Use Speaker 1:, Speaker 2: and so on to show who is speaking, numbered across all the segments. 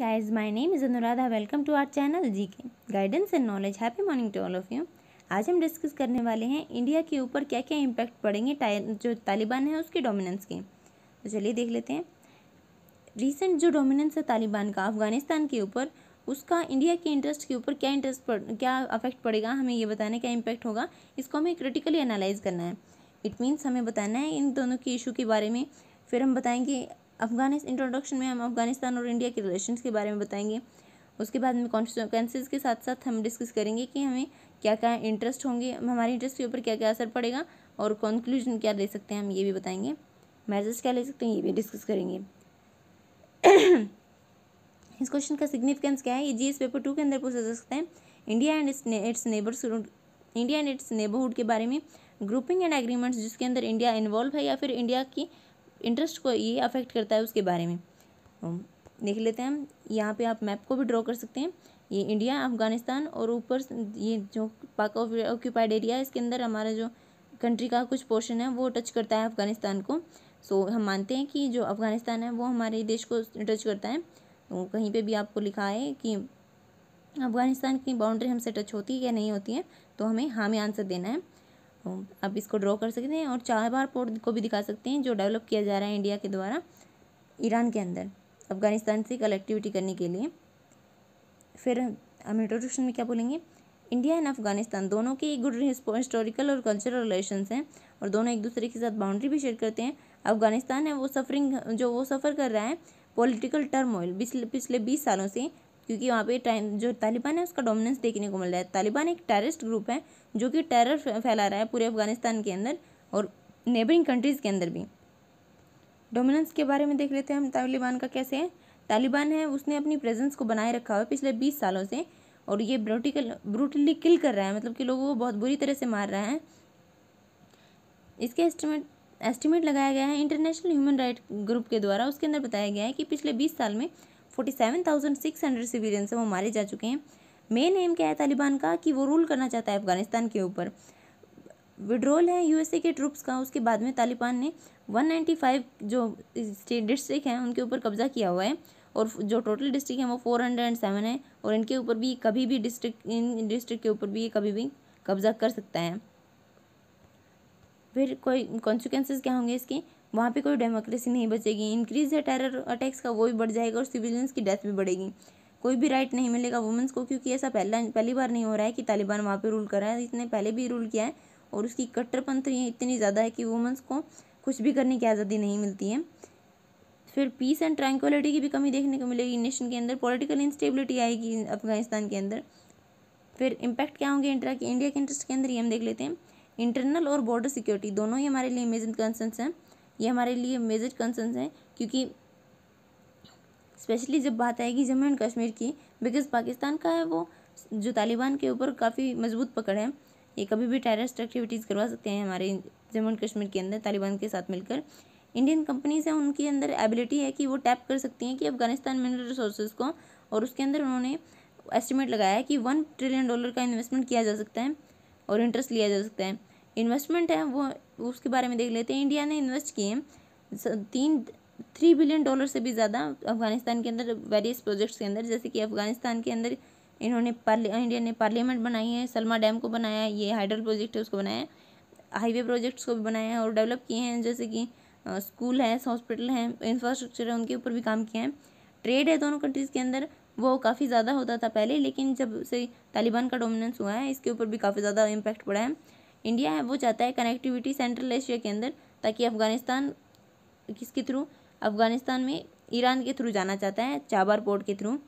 Speaker 1: guys my name is Anuradha welcome to our channel G K guidance and knowledge happy morning to all of you आज हम discuss करने वाले हैं India के ऊपर क्या क्या इम्पैक्ट पड़ेंगे जो तालिबान है उसके डोमिनेंस के तो चलिए देख लेते हैं रिसेंट जो डोमिनेंस है तालिबान का अफगानिस्तान के ऊपर उसका इंडिया के इंटरेस्ट के ऊपर क्या इंटरेस्ट पड़ क्या अफेक्ट पड़ेगा हमें ये बताना क्या इम्पैक्ट होगा इसको हमें क्रिटिकली एनालाइज करना है इट मीन्स हमें बताना है इन दोनों के इशू के बारे में फिर हम बताएंगे अफगानिस्तान इंट्रोडक्शन में हम अफगानिस्तान और इंडिया के रिलेशन के बारे में बताएंगे उसके बाद में कॉन्सिक्वेंसेज के साथ साथ हम डिस्कस करेंगे कि हमें क्या क्या इंटरेस्ट होंगे हमारे इंटरेस्ट के ऊपर क्या क्या असर पड़ेगा और कंक्लूजन क्या ले सकते हैं हम ये भी बताएंगे मैसेज क्या ले सकते हैं ये भी डिस्कस करेंगे इस क्वेश्चन का सिग्निफिकेंस क्या है ये जीएस पेपर टू के अंदर पूछा जा सकता है India and its neighbours India and its neighbourhood के बारे में ग्रुपिंग एंड एग्रीमेंट्स जिसके अंदर इंडिया इन्वॉल्व है या फिर इंडिया की इंटरेस्ट को ये अफेक्ट करता है उसके बारे में देख लेते हैं यहाँ पे आप मैप को भी ड्रॉ कर सकते हैं ये इंडिया अफगानिस्तान और ऊपर ये जो पाक ऑक्यूपाइड एरिया है इसके अंदर हमारा जो कंट्री का कुछ पोर्शन है वो टच करता है अफगानिस्तान को सो हम मानते हैं कि जो अफगानिस्तान है वो हमारे देश को टच करता है तो कहीं पर भी आपको लिखा है कि अफगानिस्तान की बाउंड्री हमसे टच होती है या नहीं होती है तो हमें हाँ में आंसर देना है तो आप इसको ड्रॉ कर सकते हैं और चार बार पोर्ट को भी दिखा सकते हैं जो डेवलप किया जा रहा है इंडिया के द्वारा ईरान के अंदर अफ़गानिस्तान से कलेक्टिविटी करने के लिए फिर हम इंट्रोडक्शन में क्या बोलेंगे इंडिया एंड अफगानिस्तान दोनों के गुड हिस्टोरिकल और कल्चरल रिलेशन हैं और दोनों एक दूसरे के साथ बाउंड्री भी शेयर करते हैं अफगानिस्तान है वो सफरिंग जो वो सफ़र कर रहा है पॉलिटिकल टर्मोइल पिछले पिछले बीस सालों से क्योंकि वहाँ पे टाइम जो तालिबान है उसका डोमिनेंस देखने को मिल रहा है तालिबान एक टेररिस्ट ग्रुप है जो कि टेरर फैला रहा है पूरे अफगानिस्तान के अंदर और नेबरिंग कंट्रीज़ के अंदर भी डोमिनेंस के बारे में देख लेते हैं हम तालिबान का कैसे है तालिबान है उसने अपनी प्रेजेंस को बनाए रखा हुआ है पिछले बीस सालों से और ये ब्रोटिकल ब्रूटली किल कर रहा है मतलब कि लोगों को बहुत बुरी तरह से मार रहा है इसके एस्टिमेट एस्टिमेट लगाया गया है इंटरनेशनल ह्यूमन राइट ग्रुप के द्वारा उसके अंदर बताया गया है कि पिछले बीस साल में forty seven thousand six hundred civilians हैं वो मारे जा चुके हैं मेन एम क्या है तालिबान का कि वो रूल करना चाहता है अफगानिस्तान के ऊपर विड्रोल है यूएसए के ट्रूप्स का उसके बाद में तालिबान ने फाइव जो स्टेट डिस्ट्रिक्ट हैं उनके ऊपर कब्जा किया हुआ है और जो टोटल डिस्ट्रिक्ट हैं वो सेवन है और इनके ऊपर भी कभी भी डिस्ट्रिक्ट इन डिस्ट्रिक्ट के ऊपर भी कभी भी कब्जा कर सकता है फिर कोई कॉन्सिक्वेंसेस क्या होंगे इसके वहाँ पे कोई डेमोक्रेसी नहीं बचेगी इंक्रीज है टेरर अटैक्स का वो भी बढ़ जाएगा और सिविलियंस की डेथ भी बढ़ेगी कोई भी राइट नहीं मिलेगा वुमेंस को क्योंकि ऐसा पहला पहली बार नहीं हो रहा है कि तालिबान वहाँ पर रूल कर रहा है इसने पहले भी रूल किया है और उसकी कट्टरपंथी इतनी ज़्यादा है कि वुमेंस को कुछ भी करने की आज़ादी नहीं मिलती है फिर पीस एंड ट्रैंक्वलिटी की भी कमी देखने को मिलेगी नेशन के अंदर पॉलिटिकल इंस्टेबिलिटी आएगी अफगानिस्तान के अंदर फिर इंपैक्ट क्या होंगे इंडिया के इंडिया के इंटरेस्ट के अंदर ये हम देख लेते हैं इंटरनल और बॉर्डर सिक्योरिटी दोनों ही हमारे लिए मेजर कंसर्न्स हैं ये हमारे लिए मेजर कंसर्न हैं क्योंकि स्पेशली जब बात आएगी जम्मू एंड कश्मीर की बिकॉज पाकिस्तान का है वो जो तालिबान के ऊपर काफ़ी मजबूत पकड़ है ये कभी भी टेररिस्ट एक्टिविटीज़ करवा सकते हैं हमारे जम्मू एंड कश्मीर के अंदर तालिबान के साथ मिलकर इंडियन कंपनीज हैं उनके अंदर एबिलिटी है कि वो टैप कर सकती हैं कि अफगानिस्तान मिनरल रिसोर्स को और उसके अंदर उन्होंने एस्टिमेट लगाया है कि वन ट्रिलियन डॉलर का इन्वेस्टमेंट किया जा सकता है और इंटरेस्ट लिया जा सकता है इन्वेस्टमेंट है वो उसके बारे में देख लेते हैं इंडिया ने इन्वेस्ट किए तीन थ्री बिलियन डॉलर से भी ज़्यादा अफगानिस्तान के अंदर वेरियस प्रोजेक्ट्स के अंदर जैसे कि अफगानिस्तान के अंदर इन्होंने इंडिया ने पार्लियामेंट बनाई है सलमा डैम को बनाया है ये हाइड्रल प्रोजेक्ट है उसको बनाया है हाईवे प्रोजेक्ट्स को भी बनाया है और डेवलप किए हैं जैसे कि स्कूल है हॉस्पिटल हैं इंफ्रास्ट्रक्चर है उनके ऊपर भी काम किया है ट्रेड है दोनों कंट्रीज़ के अंदर वो काफ़ी ज़्यादा होता था पहले लेकिन जब से तालिबान का डोमिनेंस हुआ है इसके ऊपर भी काफ़ी ज़्यादा इम्पैक्ट पड़ा है इंडिया है वो चाहता है कनेक्टिविटी सेंट्रल एशिया के अंदर ताकि अफगानिस्तान किसके थ्रू अफगानिस्तान में ईरान के थ्रू जाना चाहता है चाबार पोर्ट के थ्रू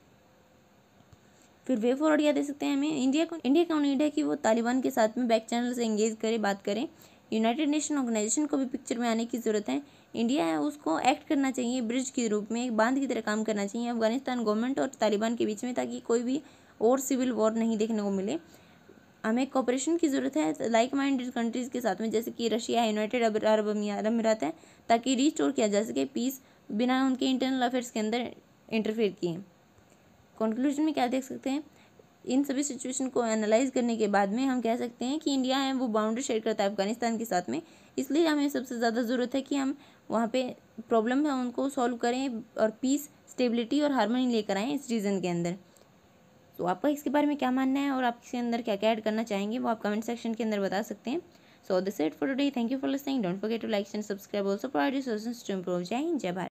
Speaker 1: फिर वे फॉरवर्ड क्या दे सकते हैं हमें इंडिया को इंडिया का उम्मीद है कि वो तालिबान के साथ में बैक चैनल से इंगेज करे बात करें यूनाइटेड नेशन ऑर्गेनाइजेशन को भी पिक्चर में आने की ज़रूरत है इंडिया है उसको एक्ट करना चाहिए ब्रिज के रूप में एक बांध की तरह काम करना चाहिए अफगानिस्तान गवर्नमेंट और तालिबान के बीच में ताकि कोई भी और सिविल वॉर नहीं देखने को मिले हमें कॉपरेशन की ज़रूरत है लाइक माइंडेड कंट्रीज़ के साथ में जैसे कि रशिया यूनाइटेड अरब अमीरात है ताकि रिस्टोर किया जा सके पीस बिना उनके इंटरनल अफेयर्स के अंदर इंटरफेयर किए कंक्लूजन में क्या देख सकते हैं इन सभी सिचुएशन को एनालाइज करने के बाद में हम कह सकते हैं कि इंडिया है वो बाउंड्री शेयर करता है अफगानिस्तान के साथ में इसलिए हमें सबसे ज़्यादा ज़रूरत है कि हम वहाँ पे प्रॉब्लम है उनको सॉल्व करें और पीस स्टेबिलिटी और हारमोनी लेकर आएँ इस रीजन के अंदर तो आपका इसके बारे में क्या मानना है और आप इसके अंदर क्या क्या ऐड करना चाहेंगे वो आप कमेंट सेक्शन के अंदर बता सकते हैं so this it for today thank you for listening don't forget to like and subscribe also provide resources to improve Jai Hind जय भारत